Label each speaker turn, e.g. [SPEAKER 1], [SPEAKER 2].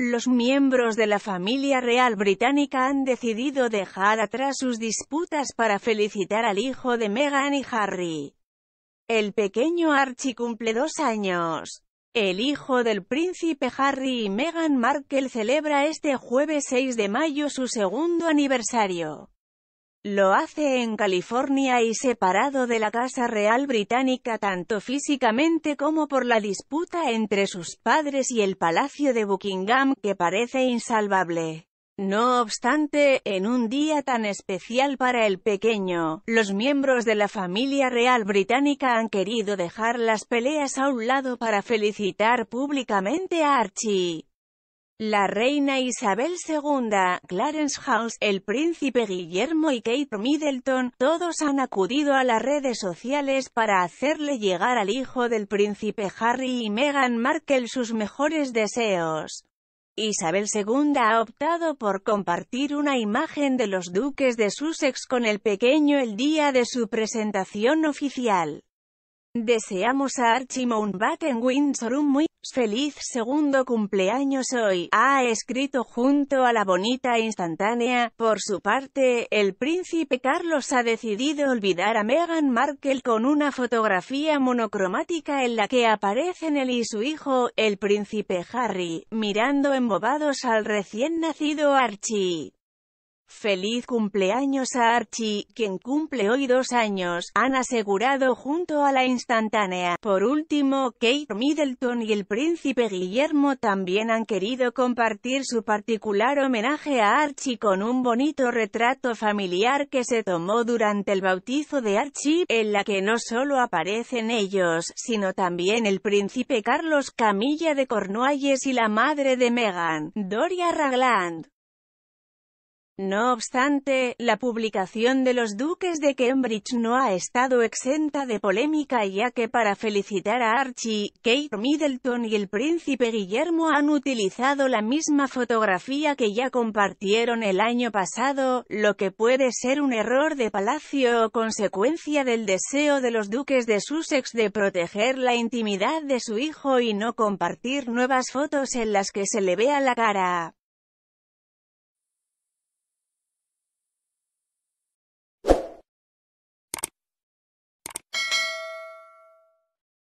[SPEAKER 1] Los miembros de la familia real británica han decidido dejar atrás sus disputas para felicitar al hijo de Meghan y Harry. El pequeño Archie cumple dos años. El hijo del príncipe Harry y Meghan Markle celebra este jueves 6 de mayo su segundo aniversario. Lo hace en California y separado de la Casa Real Británica tanto físicamente como por la disputa entre sus padres y el Palacio de Buckingham, que parece insalvable. No obstante, en un día tan especial para el pequeño, los miembros de la familia real británica han querido dejar las peleas a un lado para felicitar públicamente a Archie. La reina Isabel II, Clarence House, el príncipe Guillermo y Kate Middleton, todos han acudido a las redes sociales para hacerle llegar al hijo del príncipe Harry y Meghan Markle sus mejores deseos. Isabel II ha optado por compartir una imagen de los duques de Sussex con el pequeño el día de su presentación oficial. Deseamos a Archie en Windsor un muy feliz segundo cumpleaños hoy, ha escrito junto a la bonita instantánea. Por su parte, el príncipe Carlos ha decidido olvidar a Meghan Markle con una fotografía monocromática en la que aparecen él y su hijo, el príncipe Harry, mirando embobados al recién nacido Archie. Feliz cumpleaños a Archie, quien cumple hoy dos años, han asegurado junto a la instantánea. Por último, Kate Middleton y el príncipe Guillermo también han querido compartir su particular homenaje a Archie con un bonito retrato familiar que se tomó durante el bautizo de Archie, en la que no solo aparecen ellos, sino también el príncipe Carlos Camilla de Cornualles y la madre de Meghan, Doria Ragland. No obstante, la publicación de los duques de Cambridge no ha estado exenta de polémica ya que para felicitar a Archie, Kate Middleton y el príncipe Guillermo han utilizado la misma fotografía que ya compartieron el año pasado, lo que puede ser un error de palacio o consecuencia del deseo de los duques de Sussex de proteger la intimidad de su hijo y no compartir nuevas fotos en las que se le vea la cara.